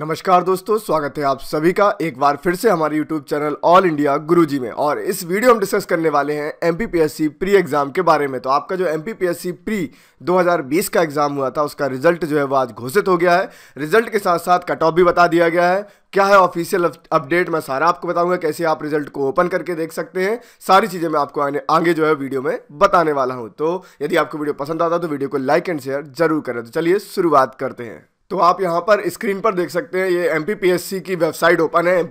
नमस्कार दोस्तों स्वागत है आप सभी का एक बार फिर से हमारे YouTube channel all India Guruji में और इस वीडियो हम डिस्कस करने वाले हैं एम प्री एग्ज़ाम के बारे में तो आपका जो एम प्री 2020 का एग्ज़ाम हुआ था उसका रिजल्ट जो है वो आज घोषित हो गया है रिजल्ट के साथ साथ कट ऑफ भी बता दिया गया है क्या है ऑफिशियल अपडेट मैं सारा आपको बताऊंगा कैसे आप रिजल्ट को ओपन करके देख सकते हैं सारी चीज़ें मैं आपको आने आगे जो है वीडियो में बताने वाला हूँ तो यदि आपको वीडियो पसंद आता तो वीडियो को लाइक एंड शेयर जरूर करें तो चलिए शुरुआत करते हैं तो आप यहाँ पर स्क्रीन पर देख सकते हैं ये एम की वेबसाइट ओपन है एम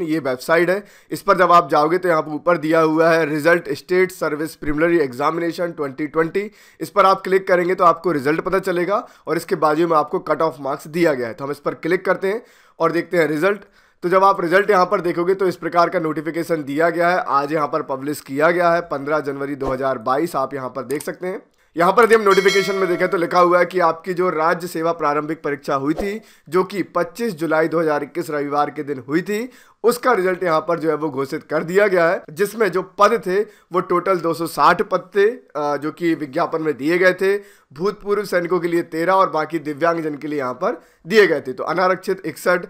ये वेबसाइट है इस पर जब आप जाओगे तो यहाँ पर ऊपर दिया हुआ है result state service preliminary examination 2020 इस पर आप क्लिक करेंगे तो आपको रिजल्ट पता चलेगा और इसके बाजू में आपको कट ऑफ मार्क्स दिया गया है तो हम इस पर क्लिक करते हैं और देखते हैं रिजल्ट तो जब आप रिजल्ट यहाँ पर देखोगे तो इस प्रकार का नोटिफिकेशन दिया गया है आज यहाँ पर पब्लिश किया गया है पंद्रह जनवरी 2022 आप यहाँ पर देख सकते हैं यहाँ पर यदि हम नोटिफिकेशन में देखें तो लिखा हुआ है कि आपकी जो राज्य सेवा प्रारंभिक परीक्षा हुई थी जो कि 25 जुलाई 2021 रविवार के दिन हुई थी उसका रिजल्ट यहाँ पर जो है वो घोषित कर दिया गया है जिसमें जो पद थे वो टोटल 260 पद थे जो कि विज्ञापन में दिए गए थे भूतपूर्व सैनिकों के लिए तेरह और बाकी दिव्यांगजन के लिए यहाँ पर दिए गए थे तो अनारक्षित इकसठ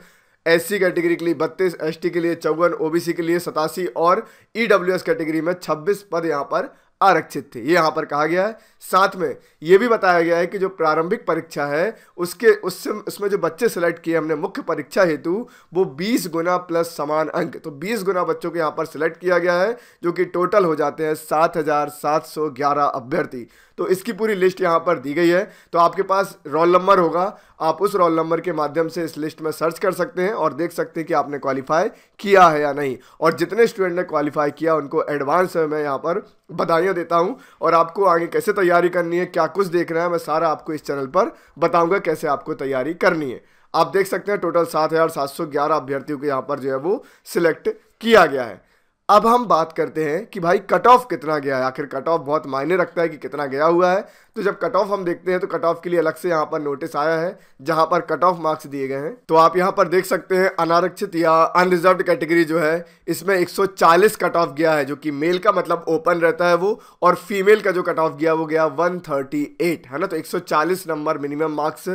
एस सी कैटेगरी के लिए बत्तीस एस के लिए चौवन ओ के लिए सतासी और ई कैटेगरी में छब्बीस पद यहाँ पर आरक्षित थी ये यहाँ पर कहा गया है साथ में ये भी बताया गया है कि जो प्रारंभिक परीक्षा है उसके उससे उसमें जो बच्चे सेलेक्ट किए हमने मुख्य परीक्षा हेतु वो 20 गुना प्लस समान अंक तो 20 गुना बच्चों को यहाँ पर सिलेक्ट किया गया है जो कि टोटल हो जाते हैं सात हज़ार सात सौ ग्यारह अभ्यर्थी तो इसकी पूरी लिस्ट यहाँ पर दी गई है तो आपके पास रोल नंबर होगा आप उस रोल नंबर के माध्यम से इस लिस्ट में सर्च कर सकते हैं और देख सकते हैं कि आपने क्वालिफाई किया है या नहीं और जितने स्टूडेंट ने क्वालिफाई किया उनको एडवांस में यहाँ पर बधाइयाँ जानकारियाँ देता हूँ और आपको आगे कैसे तैयारी करनी है क्या कुछ देखना है मैं सारा आपको इस चैनल पर बताऊँगा कैसे आपको तैयारी करनी है आप देख सकते हैं टोटल सात हज़ार सात सौ ग्यारह अभ्यर्थियों को यहाँ पर जो है वो सिलेक्ट किया गया है अब हम बात करते हैं कि भाई कट ऑफ कितना गया है आखिर कट ऑफ बहुत मायने रखता है कि कितना गया हुआ है तो जब कट ऑफ हम देखते हैं तो कट ऑफ के लिए अलग से यहाँ पर नोटिस आया है जहाँ पर कट ऑफ मार्क्स दिए गए हैं तो आप यहाँ पर देख सकते हैं अनारक्षित या अनरिजर्व कैटेगरी जो है इसमें 140 कट ऑफ गया है जो कि मेल का मतलब ओपन रहता है वो और फीमेल का जो कट ऑफ गया वो गया वन है ना तो एक number minimum marks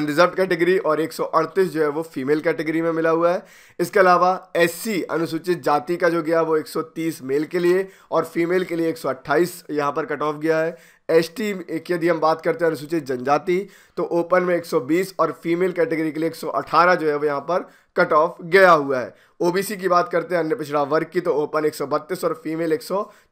unreserved category और एक जो है वो फीमेल कैटेगरी में मिला हुआ है इसके अलावा एस अनुसूचित जाति का जो गया वो 130 मेल के लिए और फीमेल के लिए 128 यहाँ पर कट ऑफ गया है एस की यदि हम बात करते हैं अनुसूचित जनजाति तो ओपन में 120 और फीमेल कैटेगरी के लिए 118 जो है वो यहाँ पर कट ऑफ गया हुआ है ओबीसी की बात करते हैं अन्य पिछड़ा वर्ग की तो ओपन एक और फीमेल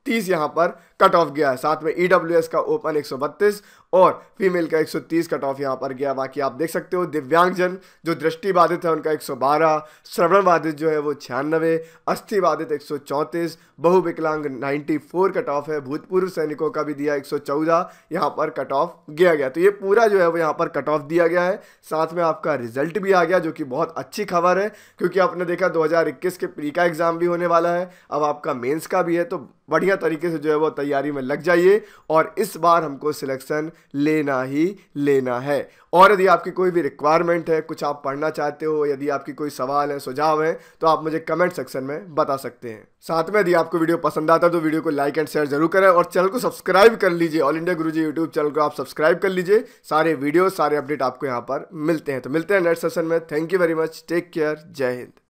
तीस यहां पर कट ऑफ गया है साथ में ईडब्ल्यूएस e का ओपन एक और फीमेल का 130 कट ऑफ यहां पर गया बाकी आप देख सकते हो दिव्यांगजन जो दृष्टि बाधित है उनका 112 श्रवण बाधित जो है वो छियानवे अस्थि बाधित एक बहुविकलांग नाइन्टी कट ऑफ है भूतपूर्व सैनिकों का भी दिया एक यहां पर कट ऑफ गया गया तो ये पूरा जो है वो यहाँ पर कट ऑफ दिया गया है साथ में आपका रिजल्ट भी आ गया जो कि बहुत अच्छी खबर है क्योंकि आपने देखा 2021 के प्री का एग्ज़ाम भी होने वाला है अब आपका मेंस का भी है तो बढ़िया तरीके से जो है वो तैयारी में लग जाइए और इस बार हमको सिलेक्शन लेना ही लेना है और यदि आपकी कोई भी रिक्वायरमेंट है कुछ आप पढ़ना चाहते हो यदि आपकी कोई सवाल है सुझाव है तो आप मुझे कमेंट सेक्शन में बता सकते हैं साथ में यदि आपको वीडियो पसंद आता है तो वीडियो को लाइक एंड शेयर जरूर करें और चैनल को सब्सक्राइब कर लीजिए all India Guruji YouTube channel को आप सब्सक्राइब कर लीजिए सारे वीडियो सारे अपडेट आपको यहाँ पर मिलते हैं तो मिलते हैं नेक्स्ट सेशन में thank you very much take care जय हिंद